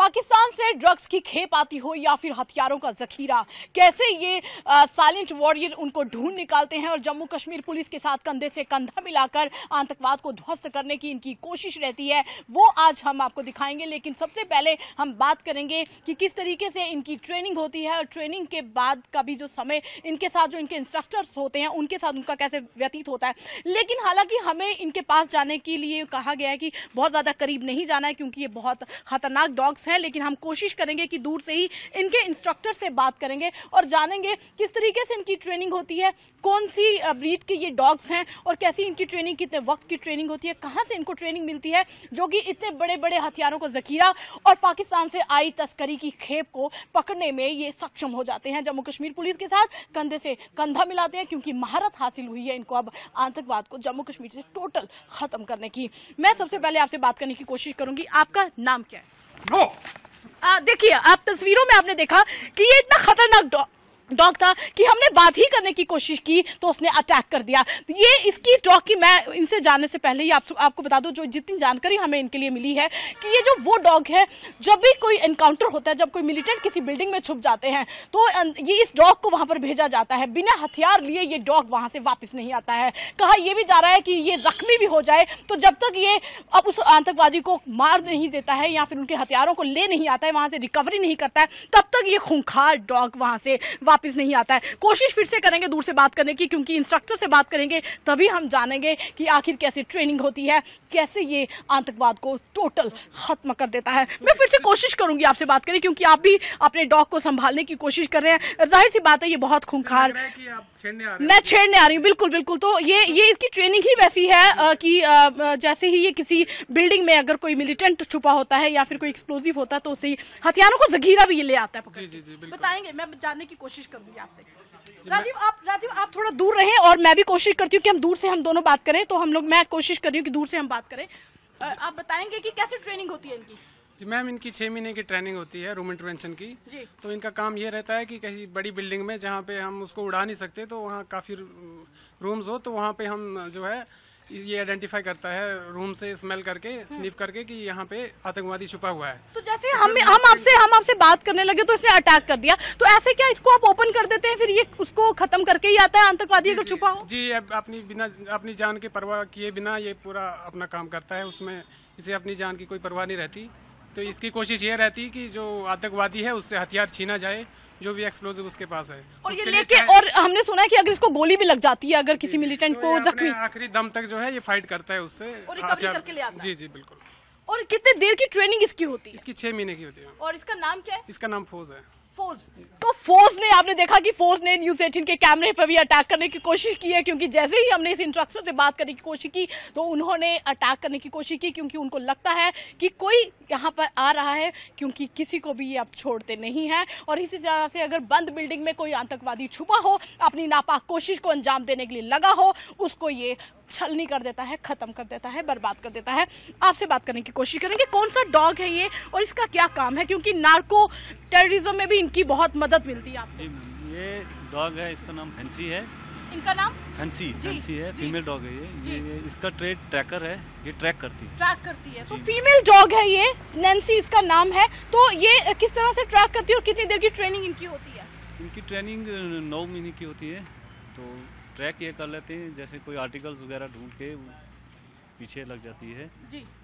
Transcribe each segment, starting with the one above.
पाकिस्तान से ड्रग्स की खेप आती हो या फिर हथियारों का जखीरा कैसे ये साइलेंट वॉरियर उनको ढूंढ निकालते हैं और जम्मू कश्मीर पुलिस के साथ कंधे से कंधा मिलाकर आतंकवाद को ध्वस्त करने की इनकी कोशिश रहती है वो आज हम आपको दिखाएंगे लेकिन सबसे पहले हम बात करेंगे कि किस तरीके से इनकी ट्रेनिंग होती है और ट्रेनिंग के बाद का भी जो समय इनके साथ जो इनके इंस्ट्रक्टर्स होते हैं उनके साथ उनका कैसे व्यतीत होता है लेकिन हालांकि हमें इनके पास जाने के लिए कहा गया है कि बहुत ज़्यादा करीब नहीं जाना है क्योंकि ये बहुत खतरनाक डॉग्स हैं लेकिन हम कोशिश करेंगे कि दूर से ही इनके इंस्ट्रक्टर से बात करेंगे और जानेंगे किस तरीके से इनकी ट्रेनिंग होती है कौन सी ब्रीड के ये डॉग्स हैं और कैसी इनकी ट्रेनिंग कितने वक्त की ट्रेनिंग होती है कहाँ से इनको ट्रेनिंग मिलती है जो कि इतने बड़े बड़े हथियारों को जखीरा और पाकिस्तान से आई तस्करी की खेप को पकड़ने में ये सक्षम हो जाते हैं जम्मू कश्मीर पुलिस के साथ कंधे से कंधा मिलाते हैं क्योंकि महारत हासिल हुई है इनको अब आतंकवाद को जम्मू कश्मीर से टोटल खत्म करने की मैं सबसे पहले आपसे बात करने की कोशिश करूंगी आपका नाम क्या है नो देखिए आप तस्वीरों में आपने देखा कि ये इतना खतरनाक डॉग था कि हमने बात ही करने की कोशिश की तो उसने अटैक कर दिया तो ये इसकी डॉग की मैं इनसे जानने से पहले ही आप आपको बता दूं जो जितनी जानकारी हमें इनके लिए मिली है कि ये जो वो डॉग है जब भी कोई इनकाउंटर होता है जब कोई मिलिटेंट किसी बिल्डिंग में छुप जाते हैं तो अं, ये इस डॉग को वहाँ पर भेजा जाता है बिना हथियार लिए ये डॉग वहाँ से वापस नहीं आता है कहा यह भी जा रहा है कि ये जख्मी भी हो जाए तो जब तक ये अब उस आतंकवादी को मार नहीं देता है या फिर उनके हथियारों को ले नहीं आता है वहाँ से रिकवरी नहीं करता है तब तक ये खूंखार डॉग वहाँ से वापस वापस नहीं आता है कोशिश फिर से करेंगे दूर से बात करने की क्योंकि इंस्ट्रक्टर से बात करेंगे तभी हम जानेंगे कि आखिर कैसे ट्रेनिंग होती है कैसे ये आतंकवाद को टोटल ख़त्म कर देता है मैं फिर से कोशिश करूँगी आपसे बात करें क्योंकि आप भी अपने डॉग को संभालने की कोशिश कर रहे हैं जाहिर सी बात है ये बहुत खूंखार मैं छेड़ने आ रही हूँ बिल्कुल बिल्कुल तो ये ये इसकी ट्रेनिंग ही वैसी है कि जैसे ही ये किसी बिल्डिंग में अगर कोई मिलिटेंट छुपा होता है या फिर कोई एक्सप्लोजिव होता है तो उसे हथियारों को जगीरा भी ये ले आता है बताएंगे मैं जानने की कोशिश करूंगी आपसे राजीव आप राजीव आप थोड़ा दूर रहें और मैं भी कोशिश करती हूँ कि हम दूर से हम दोनों बात करें तो हम लोग मैं कोशिश कर रही हूँ कि दूर से हम बात करें आप बताएंगे कि कैसे ट्रेनिंग होती है इनकी जी मैम इनकी छः महीने की ट्रेनिंग होती है रूम इंटरवेंशन की जी। तो इनका काम ये रहता है कि कहीं बड़ी बिल्डिंग में जहाँ पे हम उसको उड़ा नहीं सकते तो वहाँ काफ़ी रूम्स हो तो वहाँ पे हम जो है ये आइडेंटिफाई करता है रूम से स्मेल करके स्निफ करके कि यहाँ पे आतंकवादी छुपा हुआ है तो जैसे हम हम आपसे हम आपसे बात करने लगे तो इसने अटैक कर दिया तो ऐसे क्या इसको आप ओपन कर देते हैं फिर ये उसको खत्म करके ही आता है आतंकवादी अगर छुपा हो जी अपनी बिना अपनी जान की परवाह किए बिना ये पूरा अपना काम करता है उसमें इसे अपनी जान की कोई परवाह नहीं रहती तो इसकी कोशिश ये रहती कि जो आतंकवादी है उससे हथियार छीना जाए जो भी एक्सप्लोजिव उसके पास है और ये लेके और हमने सुना है कि अगर इसको गोली भी लग जाती है अगर किसी मिलिटेंट तो को जख्मी आखिरी दम तक जो है ये फाइट करता है उससे जी जी बिल्कुल और कितने देर की ट्रेनिंग इसकी होती है इसकी छह महीने की होती है और इसका नाम क्या है इसका नाम फोज है तो फोर्स ने आपने देखा कि फोर्स ने न्यूज एटीन के कैमरे पर भी अटैक करने की कोशिश की है क्योंकि जैसे ही हमने इस इंस्ट्रक्टर से बात करने की कोशिश की तो उन्होंने अटैक करने की कोशिश की क्योंकि उनको लगता है कि कोई यहां पर आ रहा है क्योंकि किसी को भी ये अब छोड़ते नहीं है और इसी तरह से अगर बंद बिल्डिंग में कोई आतंकवादी छुपा हो अपनी नापाक कोशिश को अंजाम देने के लिए लगा हो उसको ये छलनी कर देता है ख़त्म कर देता है बर्बाद कर देता है आपसे बात करने की कोशिश करेंगे कौन सा डॉग है ये और इसका क्या काम है क्योंकि नार्को टेररिज्म में भी इनकी बहुत मदद मिलती है आपको ये डॉग है इसका नाम फैंसी है इनका नाम फैंसी फैंसी है फीमेल डॉग है ये ये इसका ट्रेड ट्रैकर है ये ट्रैक करती है ट्रैक करती है तो फीमेल डॉग है ये नैन्सी इसका नाम है तो ये किस तरह से ट्रैक करती है और कितनी देर की ट्रेनिंग इनकी होती है इनकी ट्रेनिंग नौ महीने की होती है तो ट्रैक ये कर लेते हैं जैसे कोई आर्टिकल्स वगैरह ढूंढ के पीछे लग जाती है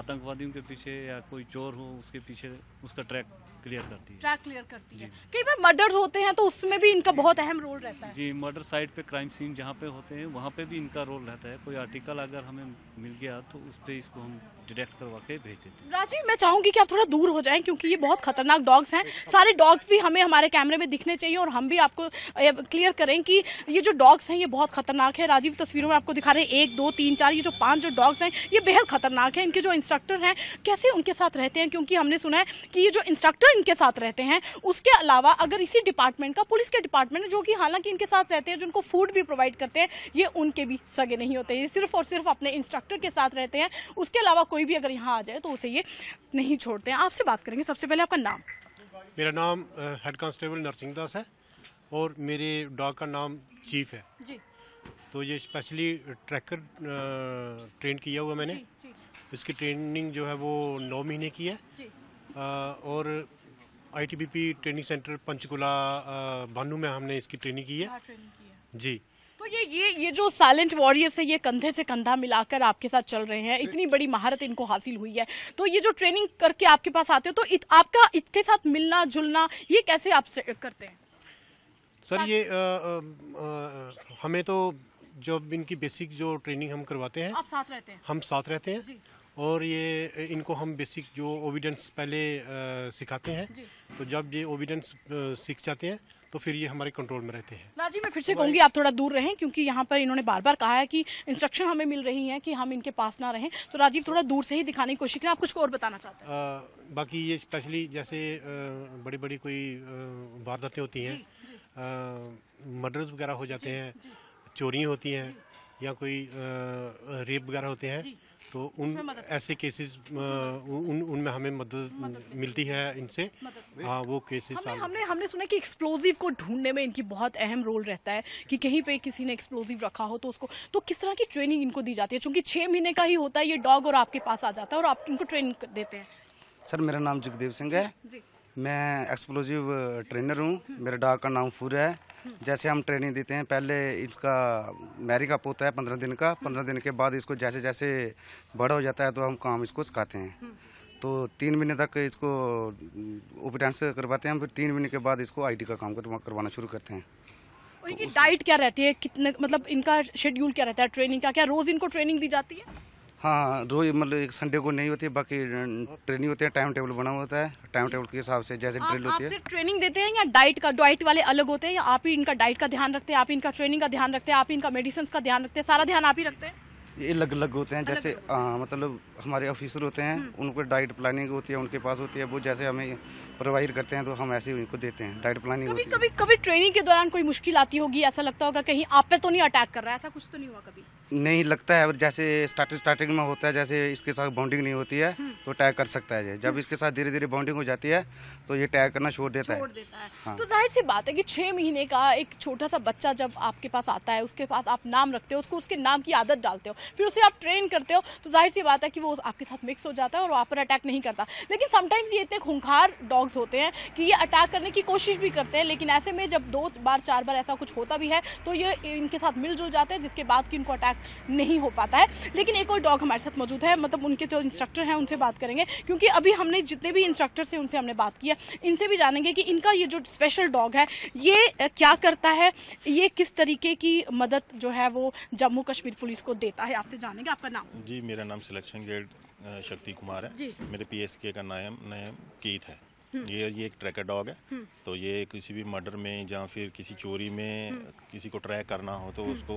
आतंकवादियों के पीछे या कोई चोर हो उसके पीछे उसका ट्रैक क्लियर करती है ट्रैक क्लियर करती है कई बार मर्डर होते हैं तो उसमें भी इनका बहुत अहम रोल रहता है जी मर्डर साइड पे क्राइम सीन जहाँ पे होते हैं वहाँ पे भी इनका रोल रहता है कोई आर्टिकल अगर हमें मिल गया तो उस पर इसको हम डिटेक्ट करवा के भेज देते हैं राजीव मैं चाहूंगी कि आप थोड़ा दूर हो जाएं क्योंकि ये बहुत खतरनाक डॉग्स हैं सारे डॉग्स भी हमें हमारे कैमरे में दिखने चाहिए और हम भी आपको क्लियर करें कि ये जो डॉग्स हैं ये बहुत खतरनाक है राजीव तस्वीरों में आपको दिखा रहे हैं एक दो तीन चार ये जो पाँच जो डॉग्स हैं ये बेहद खतरनाक है इनके जो इंस्ट्रक्टर हैं कैसे उनके साथ रहते हैं क्योंकि हमने सुना है कि ये जो इंस्ट्रक्टर इनके साथ रहते हैं उसके अलावा अगर इसी डिपार्टमेंट का पुलिस के डिपार्टमेंट जो कि हालांकि इनके साथ रहते हैं जिनको फूड भी प्रोवाइड करते हैं ये उनके भी सगे नहीं होते ये सिर्फ और सिर्फ अपने इंस्ट्रक्टर के साथ रहते हैं उसके अलावा कोई कोई भी अगर यहाँ आ जाए तो उसे ये नहीं छोड़ते हैं आपसे बात करेंगे सबसे पहले आपका नाम मेरा नाम हेड कांस्टेबल नरसिंह दास है और मेरे डॉग का नाम चीफ है जी तो ये स्पेशली ट्रैकर ट्रेन किया हुआ मैंने जी, जी। इसकी ट्रेनिंग जो है वो नौ महीने की है जी। आ, और ITBP training centre Panchkula Bhanu में हमने इसकी ट्रेनिंग की है, ट्रेनिंग हाँ, की है। जी ये ये ये जो साइलेंट वॉरियर्स है ये कंधे से कंधा मिलाकर आपके साथ चल रहे हैं इतनी बड़ी महारत इनको हासिल हुई है तो ये जो ट्रेनिंग करके आपके पास आते हो तो इत, आपका इसके साथ मिलना जुलना ये कैसे आप करते हैं सर ये आ, आ, आ, हमें तो जब इनकी बेसिक जो ट्रेनिंग हम करवाते हैं आप साथ रहते हैं हम साथ रहते हैं और ये इनको हम बेसिक जो ओविडेंस पहले आ, सिखाते हैं तो जब ये ओविडेंस सीख जाते हैं तो फिर ये हमारे कंट्रोल में रहते हैं लाजी मैं फिर से तो कहूँगी आप थोड़ा दूर रहें क्योंकि यहाँ पर इन्होंने बार बार कहा है कि इंस्ट्रक्शन हमें मिल रही है कि हम इनके पास ना रहें तो राजीव थोड़ा दूर से ही दिखाने की कोशिश करें आप कुछ और बताना चाहते हैं बाकी ये स्पेशली जैसे बड़ी बड़ी कोई वारदातें होती हैं मर्डर्स वगैरह हो जाते हैं चोरियाँ होती हैं या कोई रेप वगैरह होते हैं तो उन ऐसे केसेस उन उनमें हमें मदद मिलती है इनसे हाँ वो केसेस हमने, हमने हमने सुना कि एक्सप्लोजिव को ढूंढने में इनकी बहुत अहम रोल रहता है कि कहीं पे किसी ने एक्सप्लोजिव रखा हो तो उसको तो किस तरह की ट्रेनिंग इनको दी जाती है चूंकि छः महीने का ही होता है ये डॉग और आपके पास आ जाता है और आप इनको ट्रेनिंग देते हैं सर मेरा नाम जगदेव सिंह है मैं एक्सप्लोजिव ट्रेनर हूँ मेरे डॉग का नाम फूर है जैसे हम ट्रेनिंग देते हैं पहले इसका मैरी का पोता है पंद्रह दिन का पंद्रह दिन के बाद इसको जैसे जैसे बड़ा हो जाता है तो हम काम इसको सिखाते हैं हम्म। तो तीन महीने तक इसको ओपिटेंस करवाते हैं फिर तीन महीने के बाद इसको आईटी का काम करवाना शुरू करते हैं और डाइट तो क्या रहती है कितने मतलब इनका शेड्यूल क्या रहता है ट्रेनिंग का क्या रोज़ इनको ट्रेनिंग दी जाती है हाँ रोज मतलब एक संडे को नहीं होती है बाकी ट्रेनिंग होती है टाइम टेबल बना होता है टाइम टेबल के हिसाब से जैसे ड्रिल होती है ट्रेनिंग देते हैं या डाइट का डाइट वाले अलग होते हैं या आप ही इनका डाइट का ध्यान रखते हैं आप ही इनका ट्रेनिंग का ध्यान रखते हैं आप ही इनका मेडिसिन का ध्यान रखते हैं सारा ध्यान आप ही रखते हैं ये अलग अलग होते हैं जैसे आ, मतलब हमारे ऑफिसर होते हैं हम्म। उनको डाइट प्लानिंग होती है उनके पास होती है वो जैसे हमें प्रोवाइड करते हैं तो हम ऐसे उनको देते हैं डाइट प्लानिंग कभी, होती कभी, है कभी ट्रेनिंग के दौरान कोई मुश्किल आती होगी ऐसा लगता होगा कहीं आप पे तो नहीं अटैक कर रहा है ऐसा कुछ तो नहीं हुआ कभी नहीं लगता है अगर जैसे स्टार्टिंग स्टार्टिंग में होता है जैसे इसके साथ बाउंडिंग नहीं होती है हम्म। तो टैग कर सकता है जब हम्म। इसके साथ धीरे धीरे बाउंडिंग हो जाती है तो ये टैग करना छोड़ देता है, देता है। हाँ। तो जाहिर सी बात है कि छः महीने का एक छोटा सा बच्चा जब आपके पास आता है उसके पास आप नाम रखते हो उसको उसके नाम की आदत डालते हो फिर उसे आप ट्रेन करते हो तो जाहिर सी बात है कि वो आपके साथ मिक्स हो जाता है और वहाँ पर अटैक नहीं करता लेकिन समटाइम्स ये इतने खूंखार डॉग्स होते हैं कि ये अटैक करने की कोशिश भी करते हैं लेकिन ऐसे में जब दो बार चार बार ऐसा कुछ होता भी है तो ये इनके साथ मिलजुल जाते हैं जिसके बाद कि इनको अटैक नहीं हो पाता है लेकिन एक और डॉग हमारे साथ मौजूद है मतलब उनके जो इंस्ट्रक्टर हैं उनसे बात करेंगे क्योंकि अभी हमने जितने भी इंस्ट्रक्टर से उनसे हमने बात किया इनसे भी जानेंगे कि इनका ये जो स्पेशल डॉग है ये क्या करता है ये किस तरीके की मदद जो है वो जम्मू कश्मीर पुलिस को देता है आपसे जानेंगे आपका नाम जी मेरा नाम सिलेक्शन गेट शक्ति कुमार है मेरे पी का नाम नाम कीत है हम्म। ये ये एक ट्रैकर डॉग है हम्म। तो ये किसी भी मर्डर में या फिर किसी चोरी में हम्म। किसी को ट्रैक करना हो तो उसको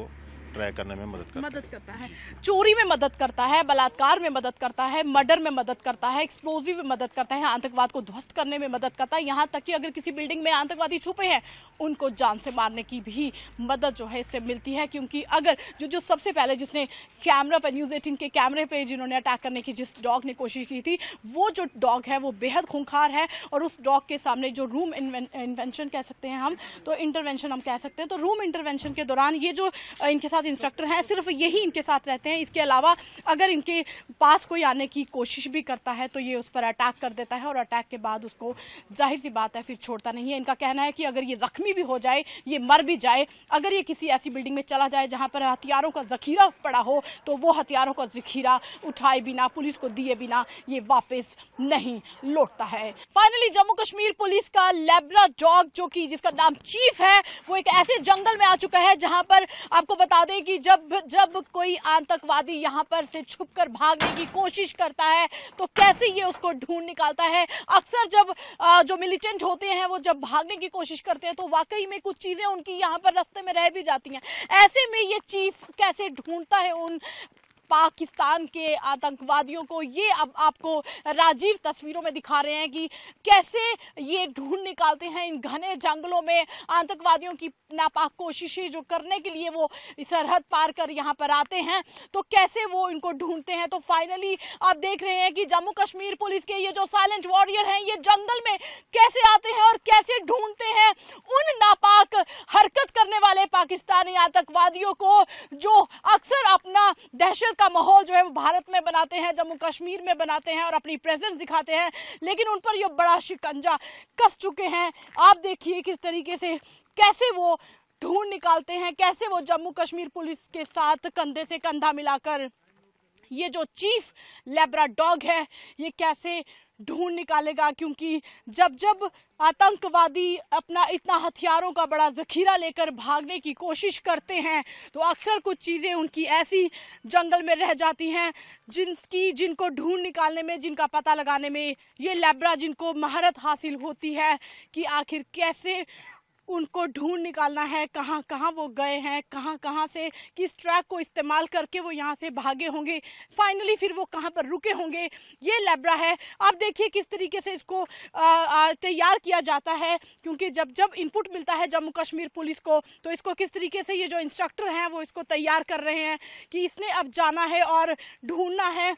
ट्राई करने में मदद करता मदद करता है चोरी में मदद करता है बलात्कार में मदद करता है मर्डर में मदद करता है एक्सप्लोजिव में मदद करता है आतंकवाद को ध्वस्त करने में मदद करता है यहाँ तक कि अगर किसी बिल्डिंग में आतंकवादी छुपे हैं उनको जान से मारने की भी मदद जो है इससे मिलती है क्योंकि अगर जो जो सबसे पहले जिसने कैमरा पर न्यूज़ एटीन के कैमरे पर जिन्होंने अटैक करने की जिस डॉग ने कोशिश की थी वो जो डॉग है वो बेहद खूंखार है और उस डॉग के सामने जो रूम इन्वेंशन कह सकते हैं हम तो इंटरवेंशन हम कह सकते हैं तो रूम इंटरवेंशन के दौरान ये जो इनके साथ साथ इंस्ट्रक्टर हैं सिर्फ यही इनके साथ रहते हैं इसके अलावा अगर इनके पास कोई आने की कोशिश भी करता है तो ये उस पर अटैक कर देता है और अटैक के बाद उसको जाहिर सी बात है फिर छोड़ता नहीं है इनका कहना है कि अगर ये ज़ख्मी भी हो जाए ये मर भी जाए अगर ये किसी ऐसी बिल्डिंग में चला जाए जहाँ पर हथियारों का जखीरा पड़ा हो तो वो हथियारों का जखीरा उठाए बिना पुलिस को दिए बिना ये वापस नहीं लौटता है फाइनली जम्मू कश्मीर पुलिस का लेबरा डॉग जो कि जिसका नाम चीफ है वो एक ऐसे जंगल में आ चुका है जहां पर आपको बता दें बताते हैं कि जब जब कोई आतंकवादी यहां पर से छुपकर भागने की कोशिश करता है तो कैसे ये उसको ढूंढ निकालता है अक्सर जब जो मिलिटेंट होते हैं वो जब भागने की कोशिश करते हैं तो वाकई में कुछ चीज़ें उनकी यहां पर रास्ते में रह भी जाती हैं ऐसे में ये चीफ कैसे ढूंढता है उन पाकिस्तान के आतंकवादियों को ये अब आपको राजीव तस्वीरों में दिखा रहे हैं कि कैसे ये ढूंढ निकालते हैं इन घने जंगलों में आतंकवादियों की नापाक कोशिशें जो करने के लिए वो सरहद पार कर यहाँ पर आते हैं तो कैसे वो इनको ढूंढते हैं तो फाइनली आप देख रहे हैं कि जम्मू कश्मीर पुलिस के ये जो साइलेंट वॉरियर हैं ये जंगल में कैसे आते हैं और कैसे ढूंढते हैं उन नापाक हरकत करने वाले पाकिस्तानी आतंकवादियों को जो अक्सर अपना दहशत का माहौल जो है वो भारत में बनाते हैं जम्मू कश्मीर में बनाते हैं और अपनी प्रेजेंस दिखाते हैं लेकिन उन पर ये बड़ा शिकंजा कस चुके हैं आप देखिए किस तरीके से कैसे वो ढूंढ निकालते हैं कैसे वो जम्मू कश्मीर पुलिस के साथ कंधे से कंधा मिलाकर ये जो चीफ लेब्रा डॉग है ये कैसे ढूंढ निकालेगा क्योंकि जब जब आतंकवादी अपना इतना हथियारों का बड़ा ज़खीरा लेकर भागने की कोशिश करते हैं तो अक्सर कुछ चीज़ें उनकी ऐसी जंगल में रह जाती हैं जिनकी जिनको ढूंढ निकालने में जिनका पता लगाने में ये लेब्रा जिनको महारत हासिल होती है कि आखिर कैसे उनको ढूंढ निकालना है कहाँ कहाँ वो गए हैं कहाँ कहाँ से किस ट्रैक को इस्तेमाल करके वो यहाँ से भागे होंगे फाइनली फिर वो कहाँ पर रुके होंगे ये लेब्रा है आप देखिए किस तरीके से इसको तैयार किया जाता है क्योंकि जब जब इनपुट मिलता है जम्मू कश्मीर पुलिस को तो इसको किस तरीके से ये जो इंस्ट्रक्टर हैं वो इसको तैयार कर रहे हैं कि इसने अब जाना है और ढूंढना है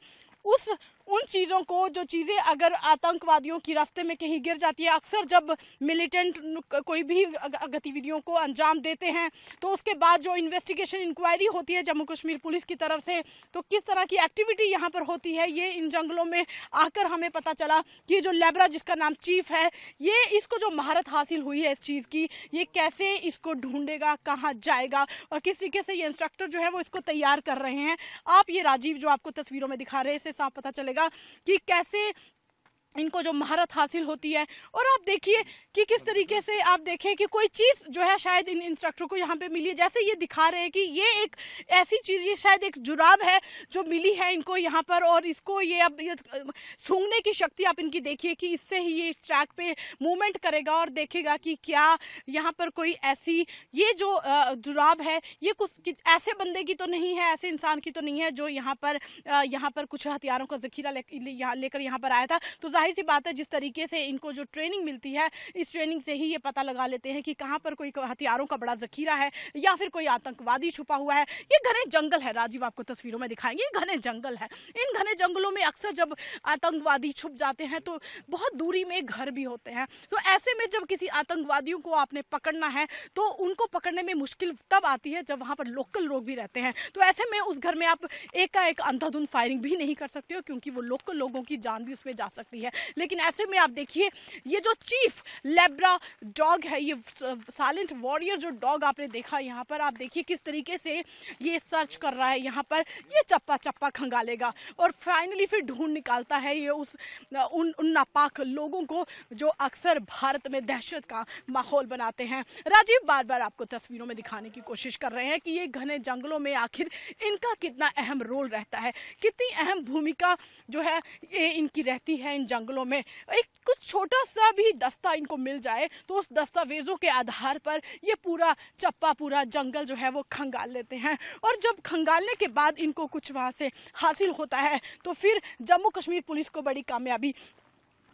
उस उन चीज़ों को जो चीज़ें अगर आतंकवादियों की रास्ते में कहीं गिर जाती है अक्सर जब मिलिटेंट कोई भी गतिविधियों को अंजाम देते हैं तो उसके बाद जो इन्वेस्टिगेशन इंक्वायरी होती है जम्मू कश्मीर पुलिस की तरफ से तो किस तरह की एक्टिविटी यहाँ पर होती है ये इन जंगलों में आकर हमें पता चला कि जो लेबरा जिसका नाम चीफ है ये इसको जो महारत हासिल हुई है इस चीज़ की ये कैसे इसको ढूंढेगा कहाँ जाएगा और किस तरीके से ये इंस्ट्रक्टर जो है वो इसको तैयार कर रहे हैं आप ये राजीव जो आपको तस्वीरों में दिखा रहे हैं इससे साफ पता चलेगा जाएगा कि कैसे इनको जो महारत हासिल होती है और आप देखिए कि किस तरीके से आप देखें कि कोई चीज़ जो है शायद इन इंस्ट्रक्टर को यहाँ पे मिली है जैसे ये दिखा रहे हैं कि ये एक ऐसी चीज़ ये शायद एक जुराब है जो मिली है इनको यहाँ पर और इसको ये अब सूंघने की शक्ति आप इनकी देखिए कि इससे ही ये ट्रैक पे मूवमेंट करेगा और देखेगा कि क्या यहाँ पर कोई ऐसी ये जो जुराब है ये कुछ ऐसे बंदे की तो नहीं है ऐसे इंसान की तो नहीं है जो यहाँ पर यहाँ पर कुछ हथियारों का जखीरा लेकर यहाँ पर आया था तो जाहिर सी बात है जिस तरीके से इनको जो ट्रेनिंग मिलती है इस ट्रेनिंग से ही ये पता लगा लेते हैं कि कहाँ पर कोई हथियारों का बड़ा जखीरा है या फिर कोई आतंकवादी छुपा हुआ है ये घने जंगल है राजीव आपको तस्वीरों में दिखाएंगे ये घने जंगल है इन घने जंगलों में अक्सर जब आतंकवादी छुप जाते हैं तो बहुत दूरी में घर भी होते हैं तो ऐसे में जब किसी आतंकवादियों को आपने पकड़ना है तो उनको पकड़ने में मुश्किल तब आती है जब वहाँ पर लोकल लोग भी रहते हैं तो ऐसे में उस घर में आप एक का एक अंधाधुंध फायरिंग भी नहीं कर सकते हो क्योंकि वो लोकल लोगों की जान भी उसमें जा सकती है लेकिन ऐसे में आप देखिए ये जो चीफ लेब्रा डॉग है ये साइलेंट वॉरियर जो डॉग आपने देखा यहाँ पर आप देखिए किस तरीके से ये सर्च कर रहा है यहाँ पर ये चप्पा चप्पा खंगालेगा और फाइनली फिर ढूंढ निकालता है ये उस उन, उन नापाक लोगों को जो अक्सर भारत में दहशत का माहौल बनाते हैं राजीव बार बार आपको तस्वीरों में दिखाने की कोशिश कर रहे हैं कि ये घने जंगलों में आखिर इनका कितना अहम रोल रहता है कितनी अहम भूमिका जो है ये इनकी रहती है इन जंगलों जंगलों में एक कुछ छोटा सा भी दस्ता इनको मिल जाए तो उस दस्तावेज़ों के आधार पर ये पूरा चप्पा पूरा जंगल जो है वो खंगाल लेते हैं और जब खंगालने के बाद इनको कुछ वहाँ से हासिल होता है तो फिर जम्मू कश्मीर पुलिस को बड़ी कामयाबी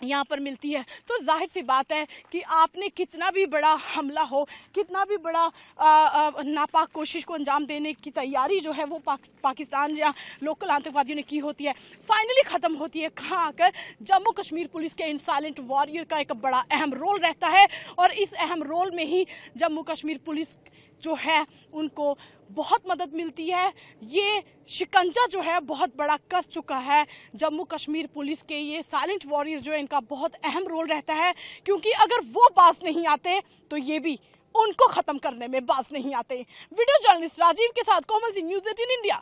यहाँ पर मिलती है तो जाहिर सी बात है कि आपने कितना भी बड़ा हमला हो कितना भी बड़ा आ, आ, नापाक कोशिश को अंजाम देने की तैयारी जो है वो पाक, पाकिस्तान या लोकल आतंकवादियों ने की होती है फाइनली ख़त्म होती है कहाँ आकर जम्मू कश्मीर पुलिस के इन साइलेंट वॉरियर का एक बड़ा अहम रोल रहता है और इस अहम रोल में ही जम्मू कश्मीर पुलिस जो है उनको बहुत मदद मिलती है ये शिकंजा जो है बहुत बड़ा कस चुका है जम्मू कश्मीर पुलिस के ये साइलेंट वॉरियर जो है इनका बहुत अहम रोल रहता है क्योंकि अगर वो बास नहीं आते तो ये भी उनको खत्म करने में बास नहीं आते वीडियो जर्नलिस्ट राजीव के साथ common C news eighteen India